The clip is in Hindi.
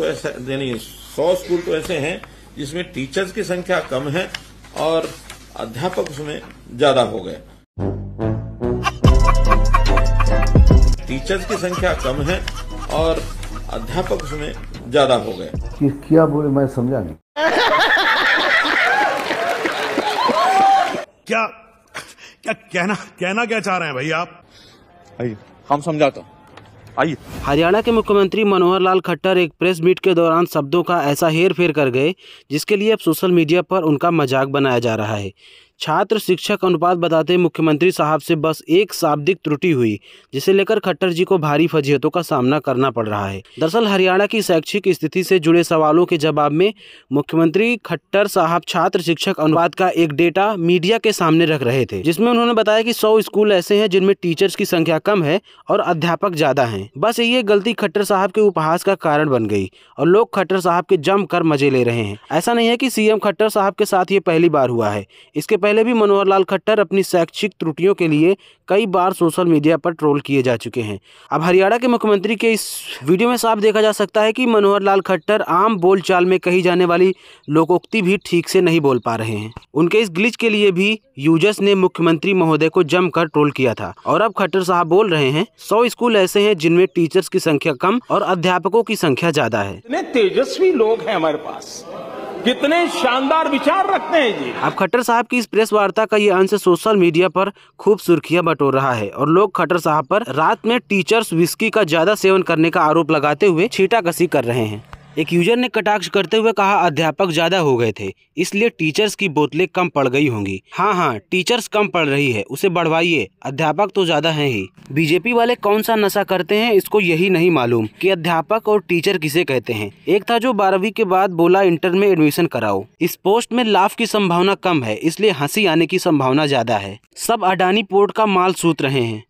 तो ऐसा यानी सौ स्कूल तो ऐसे हैं जिसमें टीचर्स की संख्या कम है और अध्यापक उसमें ज्यादा हो गए टीचर्स की संख्या कम है और अध्यापक उसमें ज्यादा हो गए क्या बोले मैं समझा नहीं क्या क्या कहना कहना क्या चाह रहे हैं भाई आप भाई हम समझाता हूँ आइए हरियाणा के मुख्यमंत्री मनोहर लाल खट्टर एक प्रेस मीट के दौरान शब्दों का ऐसा हेर फेर कर गए जिसके लिए अब सोशल मीडिया पर उनका मजाक बनाया जा रहा है छात्र शिक्षक अनुपात बताते मुख्यमंत्री साहब से बस एक शाब्दिक त्रुटि हुई जिसे लेकर खट्टर जी को भारी फजीहतों का सामना करना पड़ रहा है दरअसल हरियाणा की शैक्षिक स्थिति से जुड़े सवालों के जवाब में मुख्यमंत्री खट्टर साहब छात्र शिक्षक अनुपात का एक डेटा मीडिया के सामने रख रहे थे जिसमें उन्होंने बताया कि सौ स्कूल ऐसे हैं जिनमें टीचर्स की संख्या कम है और अध्यापक ज्यादा है बस ये गलती खट्टर साहब के उपहास का कारण बन गई और लोग खट्टर साहब के जम कर मजे ले रहे हैं ऐसा नहीं है की सीएम खट्टर साहब के साथ ये पहली बार हुआ है इसके पहले पहले भी मनोहर लाल खट्टर अपनी शैक्षिक त्रुटियों के लिए कई बार सोशल मीडिया पर ट्रोल किए जा चुके हैं अब हरियाणा के मुख्यमंत्री के इस वीडियो में साफ देखा जा सकता है कि मनोहर लाल खट्टर आम बोलचाल में कही जाने वाली लोकोक्ति भी ठीक से नहीं बोल पा रहे हैं उनके इस ग्लिच के लिए भी यूजर्स ने मुख्यमंत्री महोदय को जमकर ट्रोल किया था और अब खट्टर साहब बोल रहे हैं सौ स्कूल ऐसे हैं जिनमें टीचर्स की संख्या कम और अध्यापकों की संख्या ज्यादा है तेजस्वी लोग हैं हमारे पास कितने शानदार विचार रखते हैं जी अब खट्टर साहब की इस प्रेस वार्ता का ये अंश सोशल मीडिया पर खूब सुर्खियां बटोर रहा है और लोग खट्टर साहब पर रात में टीचर्स विस्की का ज्यादा सेवन करने का आरोप लगाते हुए छीटा कसी कर रहे हैं एक यूजर ने कटाक्ष करते हुए कहा अध्यापक ज्यादा हो गए थे इसलिए टीचर्स की बोतलें कम पड़ गई होंगी हाँ हाँ टीचर्स कम पड़ रही है उसे बढ़वाइए अध्यापक तो ज्यादा है ही बीजेपी वाले कौन सा नशा करते हैं इसको यही नहीं मालूम कि अध्यापक और टीचर किसे कहते हैं एक था जो बारहवीं के बाद बोला इंटर में एडमिशन कराओ इस पोस्ट में लाभ की संभावना कम है इसलिए हंसी आने की संभावना ज्यादा है सब अडानी पोर्ट का माल सूत रहे हैं